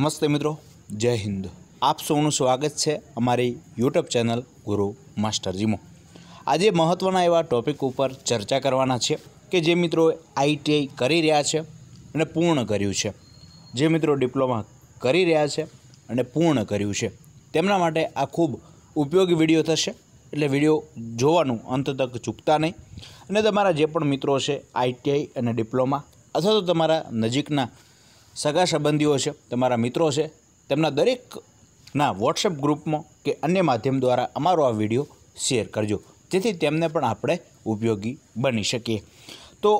નમસ્તે મિત્રો જય હિન્દ આપ સૌનું સ્વાગત છે અમારી યુટ્યુબ ચેનલ ગુરુ માસ્ટરજીમાં આજે મહત્ત્વના એવા ટૉપિક ઉપર ચર્ચા કરવાના છે કે જે મિત્રો આઈટીઆઈ કરી રહ્યા છે અને પૂર્ણ કર્યું છે જે મિત્રો ડિપ્લોમા કરી રહ્યા છે અને પૂર્ણ કર્યું છે તેમના માટે આ ખૂબ ઉપયોગી વિડીયો થશે એટલે વિડીયો જોવાનું અંત તક ચૂકતા નહીં અને તમારા જે પણ મિત્રો છે આઈટીઆઈ અને ડિપ્લોમા અથવા તો તમારા નજીકના સગા સંબંધીઓ છે તમારા મિત્રો છે તેમના દરેકના વોટ્સએપ ગ્રુપમાં કે અન્ય માધ્યમ દ્વારા અમારો આ વિડીયો શેર કરજો જેથી તેમને પણ આપણે ઉપયોગી બની શકીએ તો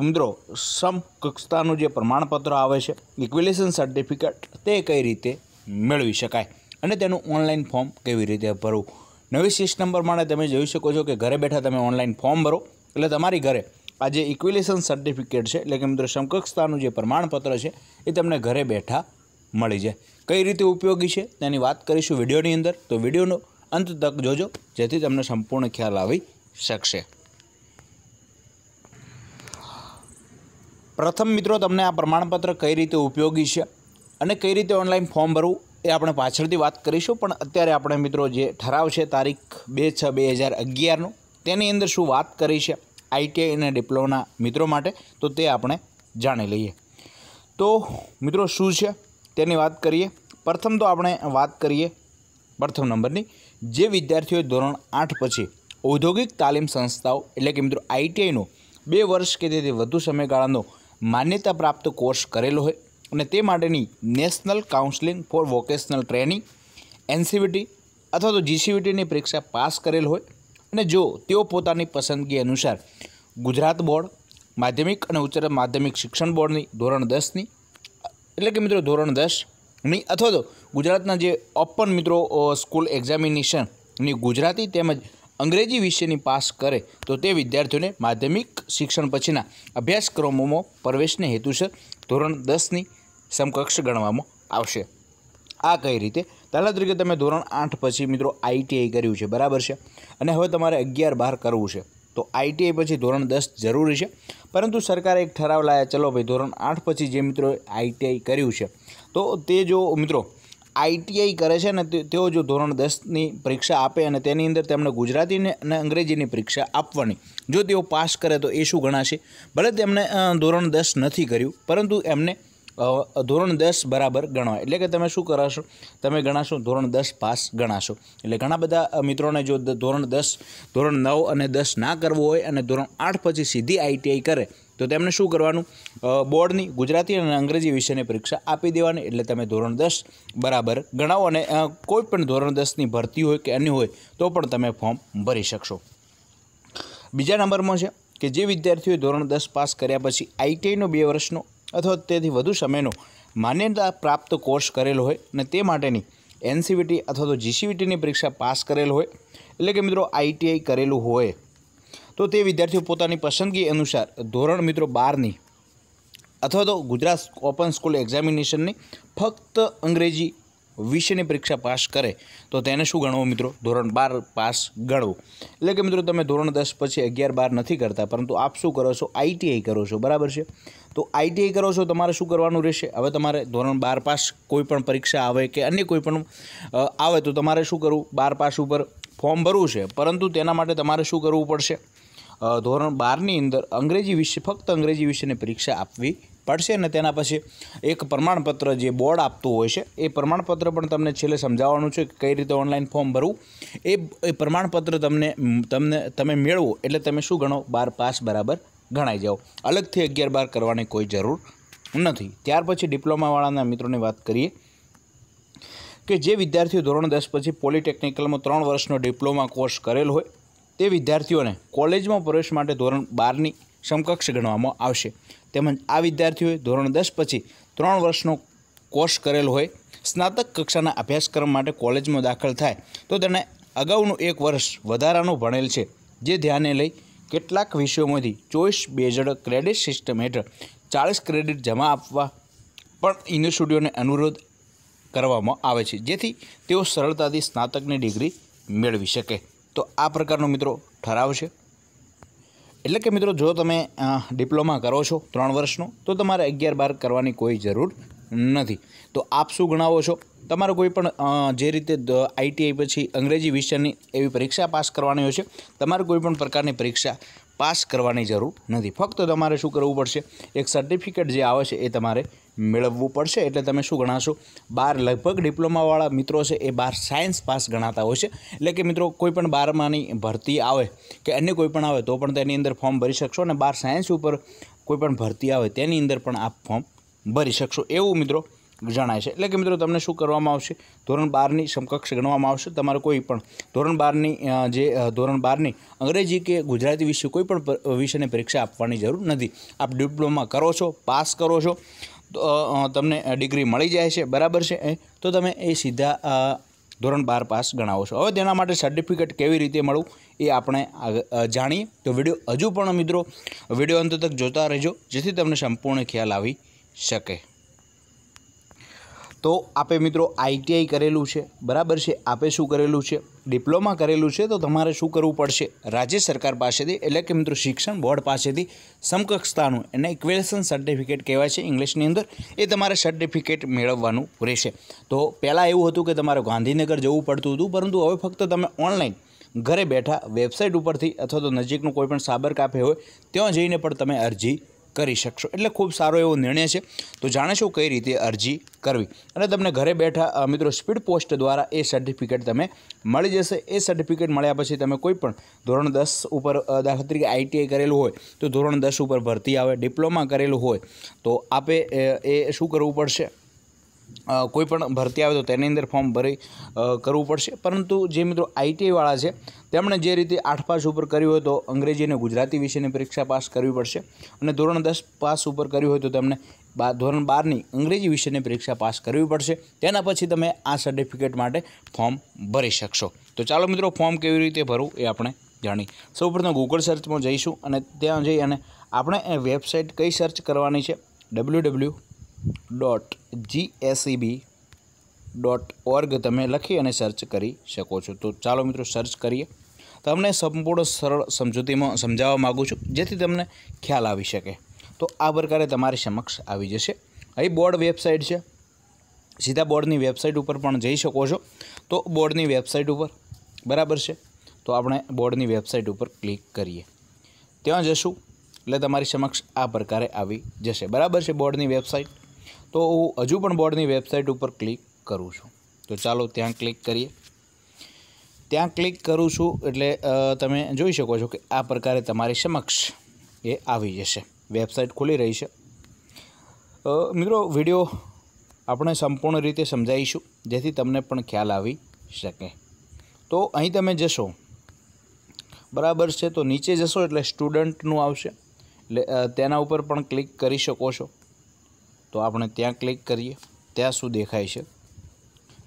ઉમદરો સમકક્ષતાનું જે પ્રમાણપત્ર આવે છે ઇક્વિલેશન સર્ટિફિકેટ તે કઈ રીતે મેળવી શકાય અને તેનું ઓનલાઈન ફોર્મ કેવી રીતે ભરવું નવી સિસ્ટમ પ્રમાણે તમે જોઈ શકો છો કે ઘરે બેઠા તમે ઓનલાઈન ફોર્મ ભરો એટલે તમારી ઘરે આ જે ઇક્વિલેશન સર્ટિફિકેટ છે એટલે કે મિત્રો સમકક્ષતાનું જે પ્રમાણપત્ર છે એ તમને ઘરે બેઠા મળી જાય કઈ રીતે ઉપયોગી છે તેની વાત કરીશું વિડીયોની અંદર તો વિડીયોનો અંત તક જોજો જેથી તમને સંપૂર્ણ ખ્યાલ આવી શકશે પ્રથમ મિત્રો તમને આ પ્રમાણપત્ર કઈ રીતે ઉપયોગી છે અને કઈ રીતે ઓનલાઈન ફોર્મ ભરવું એ આપણે પાછળથી વાત કરીશું પણ અત્યારે આપણે મિત્રો જે ઠરાવ છે તારીખ બે છ બે હજાર અગિયારનું તેની અંદર શું વાત કરી છે આઈટીઆઈ અને ડિપ્લોમાના મિત્રો માટે તો તે આપણે જાણી લઈએ તો મિત્રો શું છે તેની વાત કરીએ પ્રથમ તો આપણે વાત કરીએ પ્રથમ નંબરની જે વિદ્યાર્થીઓએ ધોરણ આઠ પછી ઔદ્યોગિક તાલીમ સંસ્થાઓ એટલે કે મિત્રો આઈટીઆઈનો બે વર્ષ કે તેથી વધુ સમયગાળાનો માન્યતા પ્રાપ્ત કોર્સ કરેલો હોય અને તે માટેની national counselling for vocational training NCVT અથવા તો જીસીવીટીની પરીક્ષા પાસ કરેલ હોય અને જો તેઓ પોતાની પસંદગી અનુસાર ગુજરાત બોર્ડ માધ્યમિક અને ઉચ્ચતર માધ્યમિક શિક્ષણ બોર્ડની ધોરણ દસની એટલે કે મિત્રો ધોરણ દસની અથવા તો ગુજરાતના જે ઓપન મિત્રો સ્કૂલ એક્ઝામિનેશનની ગુજરાતી તેમજ અંગ્રેજી વિષયની પાસ કરે તો તે વિદ્યાર્થીઓને માધ્યમિક શિક્ષણ પછીના અભ્યાસક્રમોમાં પ્રવેશને હેતુસર ધોરણ દસની સમકક્ષ ગણવામાં આવશે આ કઈ રીતે દાખલા તરીકે તમે ધોરણ આઠ પછી મિત્રો આઈટીઆઈ કર્યું છે બરાબર છે અને હવે તમારે અગિયાર બાર કરવું છે તો આઈટીઆઈ પછી ધોરણ દસ જરૂરી છે પરંતુ સરકારે એક ઠરાવ લાયા ચલો ભાઈ ધોરણ આઠ પછી જે મિત્રો આઈટીઆઈ કર્યું છે તો તે જો મિત્રો આઈટીઆઈ કરે છે ને તેઓ જો ધોરણ દસની પરીક્ષા આપે અને તેની અંદર તેમણે ગુજરાતીને અને અંગ્રેજીની પરીક્ષા આપવાની જો તેઓ પાસ કરે તો એ શું ગણાશે ભલે તેમણે ધોરણ દસ નથી કર્યું પરંતુ એમને ધોરણ દસ બરાબર ગણવાય એટલે કે તમે શું કરાશો તમે ગણાશો ધોરણ દસ પાસ ગણાશો એટલે ઘણા બધા મિત્રોને જો ધોરણ દસ ધોરણ નવ અને દસ ના કરવું હોય અને ધોરણ આઠ પછી સીધી આઈટીઆઈ કરે તો તેમને શું કરવાનું બોર્ડની ગુજરાતી અને અંગ્રેજી વિષયની પરીક્ષા આપી દેવાની એટલે તમે ધોરણ દસ બરાબર ગણાવો અને કોઈ પણ ધોરણ દસની ભરતી હોય કે અન્ય હોય તો પણ તમે ફોર્મ ભરી શકશો બીજા નંબરમાં છે કે જે વિદ્યાર્થીઓએ ધોરણ દસ પાસ કર્યા પછી આઈટીઆઈનો બે વર્ષનો અથવા તેથી વધુ સમયનો માન્યતા પ્રાપ્ત કોર્સ કરેલો હોય અને તે માટેની એનસીવીટી અથવા તો જીસીવીટીની પરીક્ષા પાસ કરેલ હોય એટલે કે મિત્રો આઈટીઆઈ કરેલું હોય તો તે વિદ્યાર્થીઓ પોતાની પસંદગી અનુસાર ધોરણ મિત્રો બારની અથવા તો ગુજરાત ઓપન સ્કૂલ એક્ઝામિનેશનની ફક્ત અંગ્રેજી વિષયની પરીક્ષા પાસ કરે તો તેને શું ગણવું મિત્રો ધોરણ બાર પાસ ગણવું એટલે કે મિત્રો તમે ધોરણ દસ પછી અગિયાર બાર નથી કરતા પરંતુ આપ શું કરો છો આઈટીઆઈ કરો છો બરાબર છે તો આઈટીઆઈ કરો છો તમારે શું કરવાનું રહેશે હવે તમારે ધોરણ બાર પાસ કોઈપણ પરીક્ષા આવે કે અન્ય કોઈપણ આવે તો તમારે શું કરવું બાર પાસ ઉપર ફોર્મ ભરવું છે પરંતુ તેના માટે તમારે શું કરવું પડશે ધોરણ બારની અંદર અંગ્રેજી વિશે ફક્ત અંગ્રેજી વિશેની પરીક્ષા આપવી પડશે અને તેના પછી એક પ્રમાણપત્ર જે બોર્ડ આપતું હોય છે એ પ્રમાણપત્ર પણ તમને છેલ્લે સમજાવવાનું છે કે કઈ રીતે ઓનલાઈન ફોર્મ ભરવું એ પ્રમાણપત્ર તમને તમને તમે મેળવો એટલે તમે શું ગણો બાર પાસ બરાબર ગણાઈ જાઓ અલગથી અગિયાર બાર કરવાની કોઈ જરૂર નથી ત્યાર પછી ડિપ્લોમાવાળાના મિત્રોની વાત કરીએ કે જે વિદ્યાર્થીઓ ધોરણ દસ પછી પોલિટેકનિકલમાં ત્રણ વર્ષનો ડિપ્લોમા કોર્સ કરેલ હોય તે વિદ્યાર્થીઓને કોલેજમાં પ્રવેશ માટે ધોરણ બારની સમકક્ષ ગણવામાં આવશે તેમજ આ વિદ્યાર્થીઓએ ધોરણ દસ પછી ત્રણ વર્ષનો કોર્સ કરેલ હોય સ્નાતક કક્ષાના અભ્યાસક્રમ માટે કોલેજમાં દાખલ થાય તો તેને અગાઉનું એક વર્ષ વધારાનું ભણેલ છે જે ધ્યાને લઈ કેટલાક વિષયોમાંથી ચોઈસ બેઝડ ક્રેડિટ સિસ્ટમ હેઠળ ચાળીસ ક્રેડિટ જમા આપવા પણ યુનિવર્સિટીઓને અનુરોધ કરવામાં આવે છે જેથી તેઓ સરળતાથી સ્નાતકની ડિગ્રી મેળવી શકે તો આ પ્રકારનો મિત્રો ઠરાવ છે એટલે કે મિત્રો જો તમે ડિપ્લોમા કરો છો ત્રણ વર્ષનો તો તમારે અગિયાર બાર કરવાની કોઈ જરૂર નથી તો આપ શું ગણાવો છો તમારો કોઈ પણ જે રીતે આઈટીઆઈ પછી અંગ્રેજી વિષયની એવી પરીક્ષા પાસ કરવાની હોય છે તમારે કોઈ પણ પ્રકારની પરીક્ષા પાસ કરવાની જરૂર નથી ફક્ત તમારે શું કરવું પડશે એક સર્ટિફિકેટ જે આવે છે એ તમારે મેળવવું પડશે એટલે તમે શું ગણાશો બાર લગભગ ડિપ્લોમાવાળા મિત્રો છે એ બાર સાયન્સ પાસ ગણાતા હોય છે એટલે કે મિત્રો કોઈ પણ બારમાંની ભરતી આવે કે અન્ય કોઈ પણ આવે તો પણ તેની અંદર ફોર્મ ભરી શકશો અને બાર સાયન્સ ઉપર કોઈ પણ ભરતી આવે તેની અંદર પણ આપ ફોર્મ ભરી શકશો એવું મિત્રો જણાય છે એટલે કે મિત્રો તમને શું કરવામાં આવશે ધોરણ બારની સમકક્ષ ગણવામાં આવશે તમારે કોઈ પણ ધોરણ બારની જે ધોરણ બારની અંગ્રેજી કે ગુજરાતી વિશે કોઈ પણ વિષયની પરીક્ષા આપવાની જરૂર નથી આપ ડિપ્લોમા કરો છો પાસ કરો છો તો તમને ડિગ્રી મળી જાય છે બરાબર છે તો તમે એ સીધા ધોરણ બાર પાસ ગણાવો છો હવે તેના માટે સર્ટિફિકેટ કેવી રીતે મળવું એ આપણે જાણીએ તો વિડીયો હજુ પણ મિત્રો વિડીયો અંત તક જોતા રહેજો જેથી તમને સંપૂર્ણ ખ્યાલ આવી શકે તો આપે મિત્રો આઈટીઆઈ કરેલું છે બરાબર છે આપે શું કરેલું છે ડિપ્લોમા કરેલું છે તો તમારે શું કરવું પડશે રાજ્ય સરકાર પાસેથી એટલે કે મિત્રો શિક્ષણ બોર્ડ પાસેથી સમકક્ષતાનું એને ઇક્વેશન સર્ટિફિકેટ કહેવાય છે ઇંગ્લિશની અંદર એ તમારે સર્ટિફિકેટ મેળવવાનું રહેશે તો પહેલાં એવું હતું કે તમારે ગાંધીનગર જવું પડતું હતું પરંતુ હવે ફક્ત તમે ઓનલાઈન ઘરે બેઠા વેબસાઇટ ઉપરથી અથવા તો નજીકનું કોઈપણ સાબર કાફે હોય ત્યાં જઈને પણ તમે અરજી કરી શકશો એટલે ખૂબ સારો એવો નિર્ણય છે તો જાણીશું કઈ રીતે અરજી કરવી અને તમને ઘરે બેઠા મિત્રો સ્પીડ પોસ્ટ દ્વારા એ સર્ટિફિકેટ તમે મળી જશે એ સર્ટિફિકેટ મળ્યા પછી તમે કોઈ પણ ધોરણ દસ ઉપર દાખલા તરીકે આઈટીઆઈ કરેલું હોય તો ધોરણ દસ ઉપર ભરતી આવે ડિપ્લોમા કરેલું હોય તો આપે એ શું કરવું પડશે કોઈ પણ ભરતી આવે તો તેની અંદર ફોર્મ ભરી કરવું પડશે પરંતુ જે મિત્રો આઈટીઆઈવાળા છે તેમણે જે રીતે આઠ પાસ ઉપર કર્યું હોય તો અંગ્રેજી અને ગુજરાતી વિષયની પરીક્ષા પાસ કરવી પડશે અને ધોરણ દસ પાસ ઉપર કર્યું હોય તો તમને ધોરણ બારની અંગ્રેજી વિષયની પરીક્ષા પાસ કરવી પડશે તેના પછી તમે આ સર્ટિફિકેટ માટે ફોર્મ ભરી શકશો તો ચાલો મિત્રો ફોર્મ કેવી રીતે ભરવું એ આપણે જાણી સૌપ્રથમ ગૂગલ સર્ચમાં જઈશું અને ત્યાં જઈ અને આપણે વેબસાઇટ કઈ સર્ચ કરવાની છે W W dot GSEB dot org તમે લખી અને સર્ચ કરી શકો છો તો ચાલો મિત્રો સર્ચ કરીએ તમને સંપૂર્ણ સરળ સમજૂતીમાં સમજાવવા માગું છું જેથી તમને ખ્યાલ આવી શકે તો આ પ્રકારે તમારી સમક્ષ આવી જશે અહીં બોર્ડ વેબસાઇટ છે સીધા બોર્ડની વેબસાઇટ ઉપર પણ જઈ શકો છો તો બોર્ડની વેબસાઇટ ઉપર બરાબર છે તો આપણે બોર્ડની વેબસાઇટ ઉપર ક્લિક કરીએ ત્યાં જશું એટલે તમારી સમક્ષ આ પ્રકારે આવી જશે બરાબર છે બોર્ડની વેબસાઇટ તો હું હજુ પણ બોર્ડની વેબસાઇટ ઉપર ક્લિક કરું છું તો ચાલો ત્યાં ક્લિક કરીએ ત્યાં ક્લિક કરું છું એટલે તમે જોઈ શકો છો કે આ પ્રકારે તમારી સમક્ષ એ આવી જશે વેબસાઇટ ખુલી રહી છે મિત્રો વિડીયો આપણે સંપૂર્ણ રીતે સમજાવીશું જેથી તમને પણ ખ્યાલ આવી શકે તો અહીં તમે જશો બરાબર છે તો નીચે જશો એટલે સ્ટુડન્ટનું આવશે એટલે તેના ઉપર પણ ક્લિક કરી શકો છો તો આપણે ત્યાં ક્લિક કરીએ ત્યાં શું દેખાય છે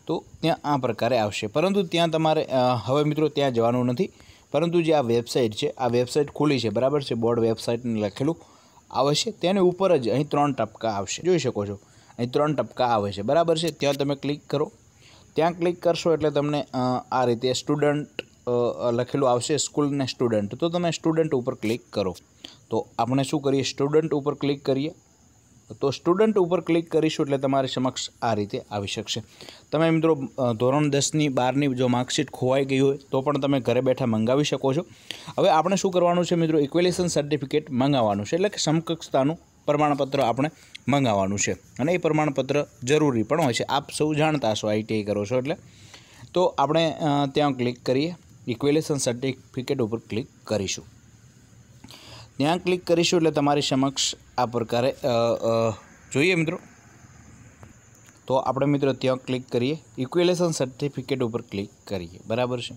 તો ત્યાં આ પ્રકારે આવશે પરંતુ ત્યાં તમારે હવે મિત્રો ત્યાં જવાનું નથી પરંતુ જે આ વેબસાઇટ છે આ વેબસાઇટ ખુલી છે બરાબર છે બોર્ડ વેબસાઇટને લખેલું આવે છે તેની ઉપર જ અહીં ત્રણ ટપકા આવશે જોઈ શકો છો અહીં ત્રણ ટપકા આવે છે બરાબર છે ત્યાં તમે ક્લિક કરો ત્યાં ક્લિક કરશો એટલે તમને આ રીતે સ્ટુડન્ટ લખેલું આવશે સ્કૂલને સ્ટુડન્ટ તો તમે સ્ટુડન્ટ ઉપર ક્લિક કરો તો આપણે શું કરીએ સ્ટુડન્ટ ઉપર ક્લિક કરીએ તો સ્ટુડન્ટ ઉપર ક્લિક કરીશું એટલે તમારી સમક્ષ આ રીતે આવી શકશે તમે મિત્રો ધોરણ દસની બારની જો માર્કશીટ ખોવાઈ ગઈ હોય તો પણ તમે ઘરે બેઠા મંગાવી શકો છો હવે આપણે શું કરવાનું છે મિત્રો ઇક્વેલેશન સર્ટિફિકેટ મંગાવવાનું છે એટલે કે સમકક્ષતાનું પ્રમાણપત્ર આપણે મંગાવવાનું છે અને એ પ્રમાણપત્ર જરૂરી પણ હોય છે આપ સૌ જાણતા હશો આઈટીઆઈ કરો છો એટલે તો આપણે ત્યાં ક્લિક કરીએ ઇક્વેલેશન સર્ટિફિકેટ ઉપર ક્લિક કરીશું ત્યાં ક્લિક કરીશું એટલે તમારી સમક્ષ આ પ્રકારે જોઈએ મિત્રો તો આપણે મિત્રો ત્યાં ક્લિક કરીએ ઇક્વેલેશન સર્ટિફિકેટ ઉપર ક્લિક કરીએ બરાબર છે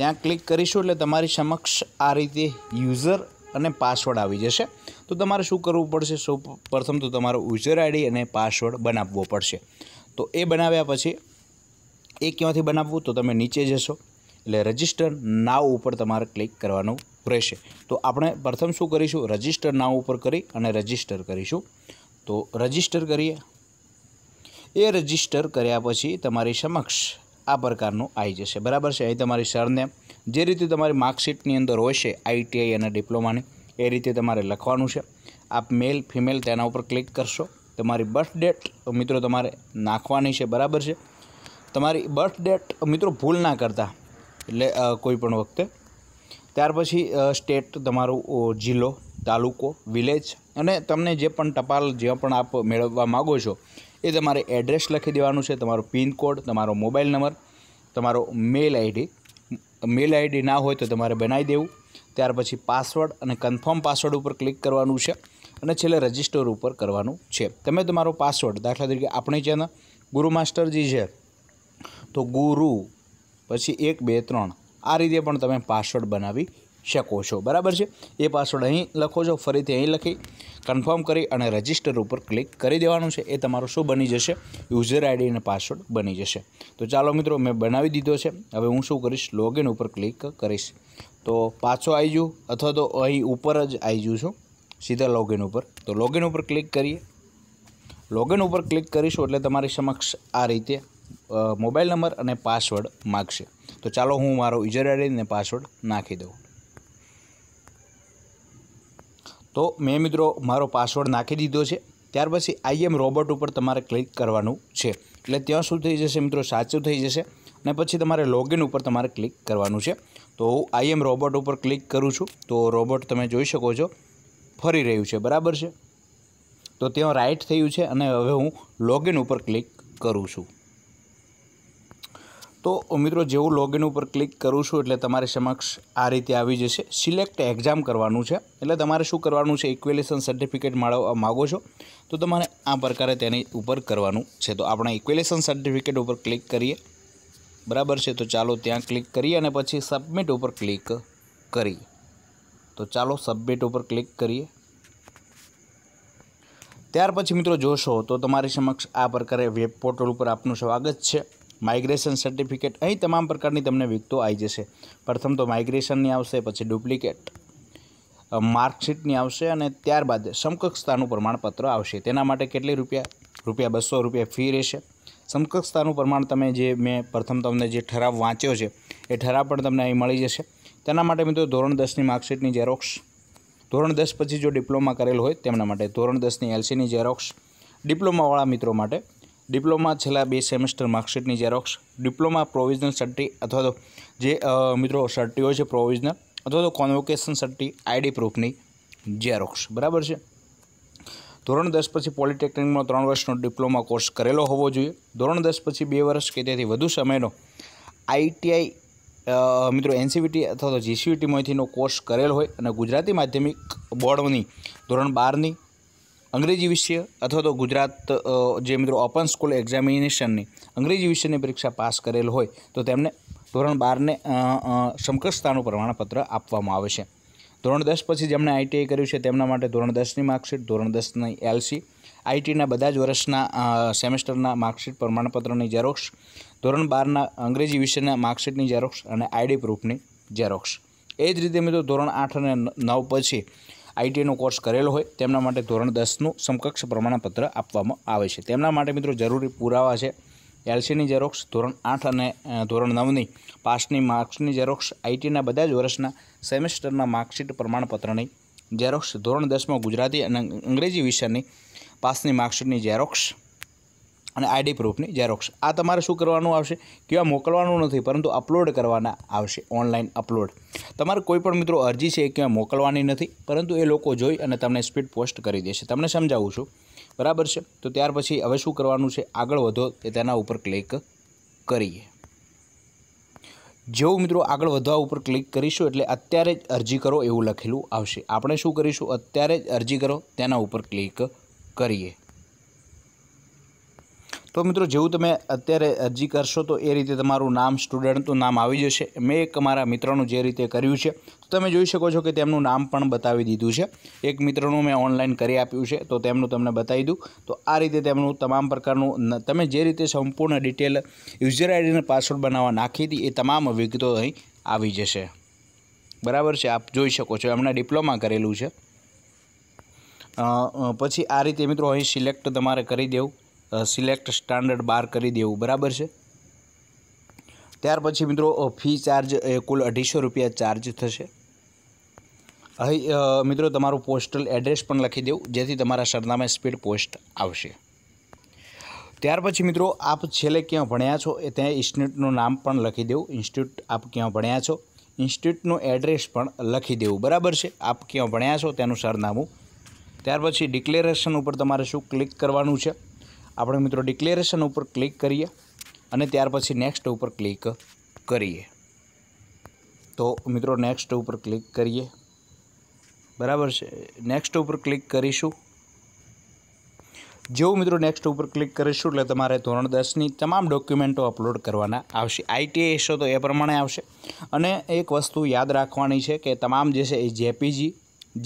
ત્યાં ક્લિક કરીશું એટલે તમારી સમક્ષ આ રીતે યુઝર અને પાસવર્ડ આવી જશે તો તમારે શું કરવું પડશે સૌ પ્રથમ તો તમારો યુઝર આઈડી અને પાસવર્ડ બનાવવો પડશે તો એ બનાવ્યા પછી એ ક્યાંથી બનાવવું તો તમે નીચે જશો એટલે રજિસ્ટર નાવ ઉપર તમારે ક્લિક કરવાનું રહેશે તો આપણે પ્રથમ શું કરીશું રજિસ્ટર નામ ઉપર કરી અને રજીસ્ટર કરીશું તો રજીસ્ટર કરીએ એ રજિસ્ટર કર્યા પછી તમારી સમક્ષ આ પ્રકારનું આવી જશે બરાબર છે અહીં તમારી સરને જે રીતે તમારી માર્કશીટની અંદર હોય છે આઈટીઆઈ અને ડિપ્લોમાની એ રીતે તમારે લખવાનું છે આપ મેલ ફિમેલ તેના ઉપર ક્લિક કરશો તમારી બર્થ ડેટ મિત્રો તમારે નાખવાની છે બરાબર છે તમારી બર્થ ડેટ મિત્રો ભૂલ ના કરતા એટલે કોઈ પણ વખતે ત્યાર પછી સ્ટેટ તમારું જિલ્લો તાલુકો વિલેજ અને તમને જે પણ ટપાલ જે પણ આપ મેળવવા માગો છો એ તમારે એડ્રેસ લખી દેવાનું છે તમારો પિનકોડ તમારો મોબાઈલ નંબર તમારો મેલ આઈડી મેલ આઈડી ના હોય તો તમારે બનાવી દેવું ત્યાર પછી પાસવર્ડ અને કન્ફર્મ પાસવર્ડ ઉપર ક્લિક કરવાનું છે અને છેલ્લે રજિસ્ટર ઉપર કરવાનું છે તમે તમારો પાસવર્ડ દાખલા તરીકે આપણી ચેનલ ગુરુ માસ્ટરજી છે તો ગુરુ પછી એક બે ત્રણ આ રીતે પણ તમે પાસવર્ડ બનાવી શકો છો બરાબર છે એ પાસવર્ડ અહીં લખો છો ફરીથી અહીં લખી કન્ફર્મ કરી અને રજિસ્ટર ઉપર ક્લિક કરી દેવાનું છે એ તમારો શું બની જશે યુઝર આઈડી અને પાસવર્ડ બની જશે તો ચાલો મિત્રો મેં બનાવી દીધો છે હવે હું શું કરીશ લોગિન ઉપર ક્લિક કરીશ તો પાછો આવી જઉં અથવા તો અહીં ઉપર જ આવી જઉં છું સીધા લોગિન ઉપર તો લોગિન ઉપર ક્લિક કરીએ લોગિન ઉપર ક્લિક કરીશું એટલે તમારી સમક્ષ આ રીતે મોબાઈલ નંબર અને પાસવર્ડ માગશે તો ચાલો હું મારો યુઝર આઈડી પાસવર્ડ નાખી દઉં તો મેં મિત્રો મારો પાસવર્ડ નાખી દીધો છે ત્યાર પછી આઈએમ રોબોટ ઉપર તમારે ક્લિક કરવાનું છે એટલે ત્યાં શું થઈ જશે મિત્રો સાચું થઈ જશે અને પછી તમારે લોગિન ઉપર તમારે ક્લિક કરવાનું છે તો હું આઈએમ રોબોટ ઉપર ક્લિક કરું છું તો રોબોટ તમે જોઈ શકો છો ફરી રહ્યું છે બરાબર છે તો ત્યાં રાઇટ થયું છે અને હવે હું લોગિન ઉપર ક્લિક કરું છું તો મિત્રો જેવું લોગિન ઉપર ક્લિક કરું છું એટલે તમારી સમક્ષ આ રીતે આવી જશે સિલેક્ટ એક્ઝામ કરવાનું છે એટલે તમારે શું કરવાનું છે ઇક્વેલેશન સર્ટિફિકેટ મળવા માગો છો તો તમારે આ પ્રકારે તેની ઉપર કરવાનું છે તો આપણે ઇક્વેલેશન સર્ટિફિકેટ ઉપર ક્લિક કરીએ બરાબર છે તો ચાલો ત્યાં ક્લિક કરીએ અને પછી સબમિટ ઉપર ક્લિક કરીએ તો ચાલો સબમિટ ઉપર ક્લિક કરીએ ત્યાર પછી મિત્રો જોશો તો તમારી સમક્ષ આ પ્રકારે વેબ પોર્ટલ ઉપર આપનું સ્વાગત છે માઇગ્રેશન સર્ટિફિકેટ અહીં તમામ પ્રકારની તમને વિકતો આવી જશે પ્રથમ તો માઇગ્રેશનની આવશે પછી ડુપ્લિકેટ માર્કશીટની આવશે અને ત્યારબાદ સમકક્ષતાનું પ્રમાણપત્ર આવશે તેના માટે કેટલી રૂપિયા રૂપિયા બસો રૂપિયા ફી રહેશે સમકક્ષતાનું પ્રમાણ તમે જે મેં પ્રથમ તમને જે ઠરાવ વાંચ્યો છે એ ઠરાવ પણ તમને અહીં મળી જશે તેના માટે મિત્રો ધોરણ દસની માર્કશીટની ઝેરોક્ષ ધોરણ દસ પછી જો ડિપ્લોમા કરેલ હોય તેમના માટે ધોરણ દસની એલસીની ઝેરોક્ષ ડિપ્લોમાવાળા મિત્રો માટે ડિપ્લોમા છેલ્લા બે સેમેસ્ટર માર્કશીટની ઝેરોક્ષ ડિપ્લોમા પ્રોવિઝનલ સર્ટી અથવા તો જે મિત્રો હોય છે પ્રોવિઝનલ અથવા તો કોન્વોકેશન સર્ટી આઈડી પ્રૂફની ઝેરોક્ષ બરાબર છે ધોરણ દસ પછી પોલિટેકનિકમાં ત્રણ વર્ષનો ડિપ્લોમા કોર્સ કરેલો હોવો જોઈએ ધોરણ દસ પછી બે વર્ષ કે તેથી વધુ સમયનો આઈટીઆઈ મિત્રો એનસીવીટી અથવા તો જીસીવીટીમાંથીનો કોર્સ કરેલ હોય અને ગુજરાતી માધ્યમિક બોર્ડની ધોરણ બારની અંગ્રેજી વિષય અથવા તો ગુજરાત જે મિત્રો ઓપન સ્કૂલ એક્ઝામિનેશનની અંગ્રેજી વિષયની પરીક્ષા પાસ કરેલ હોય તો તેમને ધોરણ બારને સમકક્ષતાનું પ્રમાણપત્ર આપવામાં આવે છે ધોરણ દસ પછી જેમણે આઈટીઆઈ કર્યું છે તેમના માટે ધોરણ દસની માર્કશીટ ધોરણ દસની એલસી આઈટીના બધા જ વર્ષના સેમેસ્ટરના માર્કશીટ પ્રમાણપત્રની ઝેરોક્ષ ધોરણ બારના અંગ્રેજી વિષયના માર્કશીટની ઝેરોક્ષ અને આઈડી પ્રૂફની ઝેરોક્ષ એ જ રીતે મિત્રો ધોરણ આઠ અને નવ પછી આઈટીનો કોર્સ કરેલો હોય તેમના માટે ધોરણ દસનું સમકક્ષ પ્રમાણપત્ર આપવામાં આવે છે તેમના માટે મિત્રો જરૂરી પુરાવા છે એલસીની ઝેરોક્ષ ધોરણ આઠ અને ધોરણ નવની પાસની માર્ક્સની ઝેરોક્ષ આઈટીના બધા જ વર્ષના સેમેસ્ટરના માર્કશીટ પ્રમાણપત્રની ઝેરોક્ષ ધોરણ દસમાં ગુજરાતી અને અંગ્રેજી વિષયની પાસની માર્કશીટની ઝેરોક્ષ અને આઈડી પ્રૂફની ઝેરોક્ષ આ તમારે શું કરવાનું આવશે કેવા મોકલવાનું નથી પરંતુ અપલોડ કરવાના આવશે ઓનલાઈન અપલોડ તમારે કોઈપણ મિત્રો અરજી છે એ ક્યાં મોકલવાની નથી પરંતુ એ લોકો જોઈ અને તમને સ્પીડ પોસ્ટ કરી દેશે તમને સમજાવું છું બરાબર છે તો ત્યાર પછી હવે શું કરવાનું છે આગળ વધો એ તેના ઉપર ક્લિક કરીએ જેવું મિત્રો આગળ વધવા ઉપર ક્લિક કરીશું એટલે અત્યારે જ અરજી કરો એવું લખેલું આવશે આપણે શું કરીશું અત્યારે જ અરજી કરો તેના ઉપર ક્લિક કરીએ તો મિત્રો જેવું તમે અત્યારે અરજી કરશો તો એ રીતે તમારું નામ સ્ટુડન્ટનું નામ આવી જશે મેં એક મારા મિત્રનું જે રીતે કર્યું છે તો તમે જોઈ શકો છો કે તેમનું નામ પણ બતાવી દીધું છે એક મિત્રનું મેં ઓનલાઈન કરી આપ્યું છે તો તેમનું તમને બતાવી દઉં તો આ રીતે તેમનું તમામ પ્રકારનું તમે જે રીતે સંપૂર્ણ ડિટેલ યુઝર આઈડી અને પાસવર્ડ બનાવવા નાખી હતી એ તમામ વિગતો અહીં આવી જશે બરાબર છે આપ જોઈ શકો છો એમણે ડિપ્લોમા કરેલું છે પછી આ રીતે મિત્રો અહીં સિલેક્ટ તમારે કરી દેવું સિલેક્ટ સ્ટાન્ડર્ડ બાર કરી દેવું બરાબર છે ત્યાર પછી મિત્રો ફી ચાર્જ એ કુલ અઢીસો રૂપિયા ચાર્જ થશે અહીં મિત્રો તમારું પોસ્ટલ એડ્રેસ પણ લખી દેવું જેથી તમારા સરનામે સ્પીડ પોસ્ટ આવશે ત્યાર પછી મિત્રો આપ છેલ્લે ક્યાં ભણ્યા છો એ ત્યાં ઇન્સ્ટિટ્યૂટનું નામ પણ લખી દેવું ઇન્સ્ટિટ્યૂટ આપ ક્યાં ભણ્યા છો ઇન્સ્ટિટ્યૂટનું એડ્રેસ પણ લખી દેવું બરાબર છે આપ ક્યાં ભણ્યા છો તેનું સરનામું ત્યાર પછી ડિક્લેરેશન ઉપર તમારે શું ક્લિક કરવાનું છે આપણે મિત્રો ડિક્લેરેશન ઉપર ક્લિક કરીએ અને ત્યાર પછી નેક્સ્ટ ઉપર ક્લિક કરીએ તો મિત્રો નેક્સ્ટ ઉપર ક્લિક કરીએ બરાબર છે નેક્સ્ટ ઉપર ક્લિક કરીશું જેવું મિત્રો નેક્સ્ટ ઉપર ક્લિક કરીશું એટલે તમારે ધોરણ દસની તમામ ડોક્યુમેન્ટો અપલોડ કરવાના આવશે આઈટીઆઈ હશો તો એ પ્રમાણે આવશે અને એક વસ્તુ યાદ રાખવાની છે કે તમામ જે છે એ જેપીજી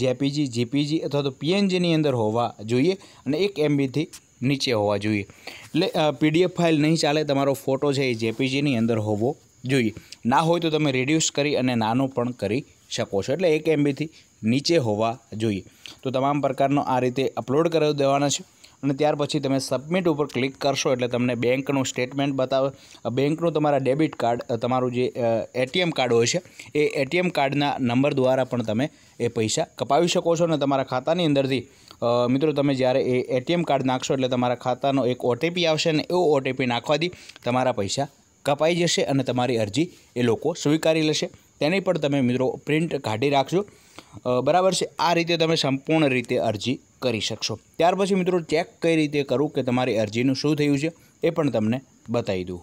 જેપીજી જીપીજી અથવા તો પીએનજીની અંદર હોવા જોઈએ અને એક એમબીથી નીચે હોવા જોઈએ એટલે પીડીએફ ફાઇલ નહીં ચાલે તમારો ફોટો છે એ જેપીજીની અંદર હોવો જોઈએ ના હોય તો તમે રિડ્યુસ કરી અને નાનો પણ કરી શકો છો એટલે એક એમબીથી નીચે હોવા જોઈએ તો તમામ પ્રકારનો આ રીતે અપલોડ કરાવી દેવાના છે અને ત્યાર પછી તમે સબમિટ ઉપર ક્લિક કરશો એટલે તમને બેંકનું સ્ટેટમેન્ટ બતાવે બેંકનું તમારા ડેબિટ કાર્ડ તમારું જે એટીએમ કાર્ડ હોય છે એ એટીએમ કાર્ડના નંબર દ્વારા પણ તમે એ પૈસા કપાવી શકો છો અને તમારા ખાતાની અંદરથી મિત્રો તમે જ્યારે એ એટીએમ કાર્ડ નાખશો એટલે તમારા ખાતાનો એક ઓટીપી આવશે અને એવો ઓટીપી નાખવાથી તમારા પૈસા કપાઈ જશે અને તમારી અરજી એ લોકો સ્વીકારી લેશે તેની પણ તમે મિત્રો પ્રિન્ટ કાઢી રાખજો બરાબર છે આ રીતે તમે સંપૂર્ણ રીતે અરજી કરી શકશો ત્યાર પછી મિત્રો ચેક કઈ રીતે કરવું કે તમારી અરજીનું શું થયું છે એ પણ તમને બતાવી દઉં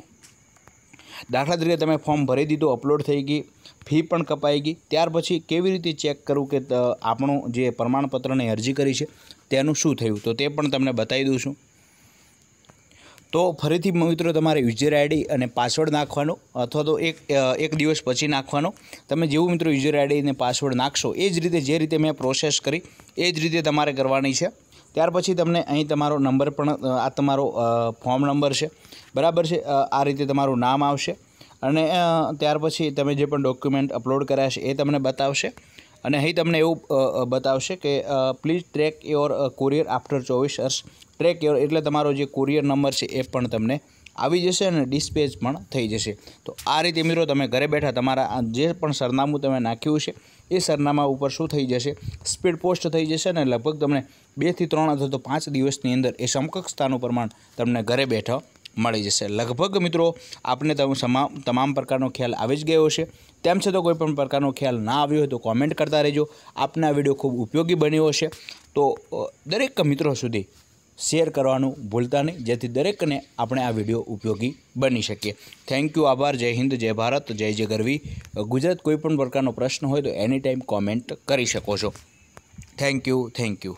દાખલા તરીકે તમે ફોર્મ ભરી દીધું અપલોડ થઈ ગઈ ફી પણ કપાઈ ગઈ ત્યાર પછી કેવી રીતે ચેક કરવું કે આપણું જે પ્રમાણપત્રની અરજી કરી છે તેનું શું થયું તો તે પણ તમને બતાવી દઉં છું તો ફરીથી મિત્રો તમારે યુઝર આઈડી અને પાસવર્ડ નાખવાનો અથવા તો એક એક દિવસ પછી નાખવાનો તમે જેવું મિત્રો યુઝર આઈડી અને પાસવર્ડ નાખશો એ જ રીતે જે રીતે મેં પ્રોસેસ કરી એ જ રીતે તમારે કરવાની છે ત્યાર પછી તમને અહીં તમારો નંબર પણ આ તમારો ફોર્મ નંબર છે બરાબર છે આ રીતે તમારું નામ આવશે અને ત્યાર પછી તમે જે પણ ડોક્યુમેન્ટ અપલોડ કર્યા છે એ તમને બતાવશે અને અહીં તમને એવું બતાવશે કે please track your courier after ચોવીસ અર્સ ટ્રેક યોર એટલે તમારો જે કુરિયર નંબર છે એ પણ તમને આવી જશે અને ડિસ્પેચ પણ થઈ જશે તો આ રીતે મિત્રો તમે ઘરે બેઠા તમારા જે પણ સરનામું તમે નાખ્યું છે એ સરનામા ઉપર શું થઈ જશે સ્પીડ પોસ્ટ થઈ જશે અને લગભગ તમને બેથી ત્રણ અથવા તો પાંચ દિવસની અંદર એ સમકક્ષતાનું પ્રમાણ તમને ઘરે બેઠા મળી જશે લગભગ મિત્રો આપને તમે તમામ પ્રકારનો ખ્યાલ આવી જ ગયો હશે તેમ છતાં કોઈપણ પ્રકારનો ખ્યાલ ના આવ્યો હોય તો કોમેન્ટ કરતા રહેજો આપના વિડીયો ખૂબ ઉપયોગી બન્યો હશે તો દરેક મિત્રો સુધી શેર કરવાનું ભૂલતા નહીં જેથી દરેકને આપણે આ વિડીયો ઉપયોગી બની શકીએ થેન્ક યુ આભાર જય હિન્દ જય ભારત જય જય ગરવી ગુજરાત કોઈપણ પ્રકારનો પ્રશ્ન હોય તો એની ટાઈમ કોમેન્ટ કરી શકો છો થેન્ક યુ થેન્ક યુ